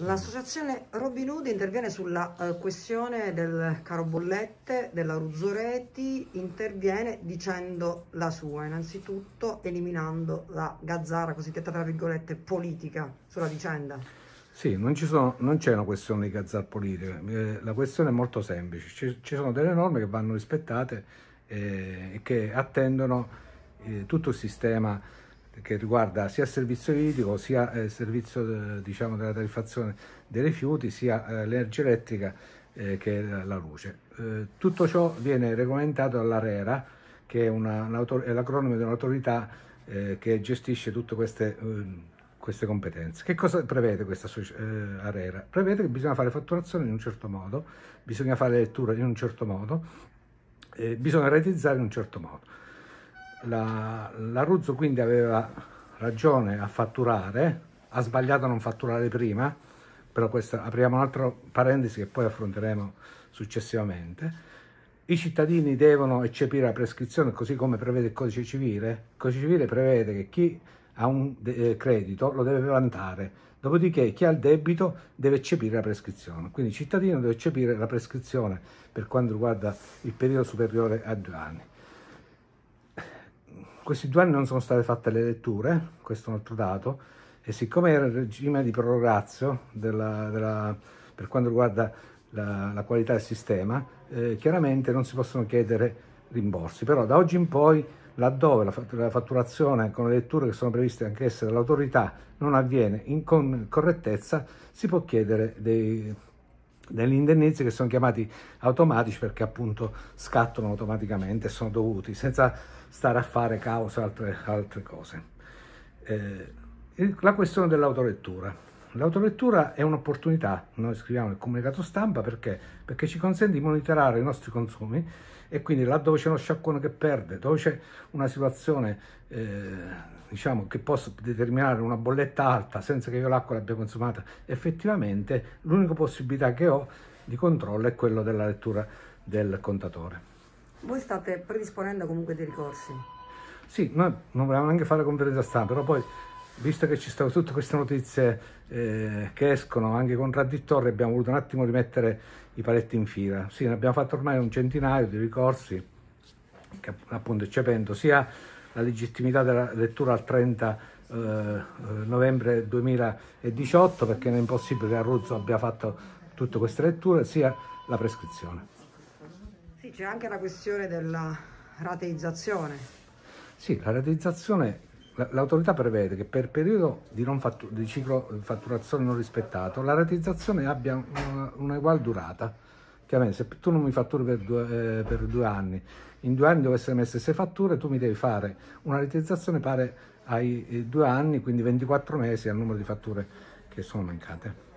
L'associazione Robin Hood interviene sulla eh, questione del caro bollette, della Ruzzoreti, interviene dicendo la sua, innanzitutto eliminando la gazzara cosiddetta tra virgolette politica sulla vicenda. Sì, non, c'è una questione di gazzara politica, eh, la questione è molto semplice, ci, ci, sono delle norme che vanno rispettate eh, e che attendono eh, tutto il sistema che riguarda sia il servizio idrico, sia eh, il servizio eh, diciamo, della tariffazione dei rifiuti, sia eh, l'energia elettrica che la luce. tutto ciò viene regolamentato dall'ARERA, che è, una, è l'acronimo di un'autorità che gestisce tutte queste, ehm, queste, competenze. Che cosa prevede questa ARERA? Prevede che bisogna fare fatturazione in un certo modo, bisogna fare lettura in un certo modo, bisogna realizzare in un certo modo. La, Ruzzo quindi aveva ragione a fatturare, ha sbagliato a non fatturare prima, però questa, apriamo un'altra parentesi che poi affronteremo successivamente. I cittadini devono eccepire la prescrizione così come prevede il codice civile. Il codice civile prevede che chi ha un eh, credito lo deve vantare, dopodiché chi ha il debito deve eccepire la prescrizione. Quindi il cittadino deve eccepire la prescrizione per quanto riguarda il periodo superiore a due anni questi due anni non sono state fatte le letture, questo è un altro dato, e siccome era il regime di prorogazio della, della, per quanto riguarda la, la qualità del sistema, eh, chiaramente non si possono chiedere rimborsi, però da oggi in poi laddove la fatturazione con le letture che sono previste anche anch'esse dall'autorità non avviene in, con correttezza, si può chiedere dei, rimborsi degli indennizi che sono chiamati automatici perché appunto scattano automaticamente e sono dovuti senza stare a fare cause altre, altre cose. Eh, la questione dell'autolettura. L'autolettura è un'opportunità, noi scriviamo il comunicato stampa perché? Perché ci consente di monitorare i nostri consumi e quindi là dove c'è uno sciacquone che perde, dove c'è una situazione eh, diciamo, che possa determinare una bolletta alta senza che io l'acqua l'abbia consumata, effettivamente l'unica possibilità che ho di controllo è quella della lettura del contatore. Voi state predisponendo comunque dei ricorsi? Sì, noi non volevamo neanche fare conferenza stampa, però poi visto che ci sono tutte queste notizie eh, che escono anche contraddittorie, abbiamo voluto un attimo rimettere i paletti in fila. Sì, ne abbiamo fatto ormai un centinaio di ricorsi, che appunto eccependo sia la legittimità della lettura al 30 eh, eh, novembre 2018, perché non è impossibile che Arruzzo abbia fatto tutte queste letture, sia la prescrizione. Sì, c'è anche la questione della rateizzazione. Sì, la rateizzazione l'autorità prevede che per periodo di, fattu- di ciclo di eh, fatturazione non rispettato la ratizzazione abbia una, durata. Chiaramente, se tu non mi fatturi per due, eh, per due anni, in due anni dovessero messe sei fatture, tu mi devi fare una ratizzazione pari ai eh, due anni, quindi 24 mesi al numero di fatture che sono mancate.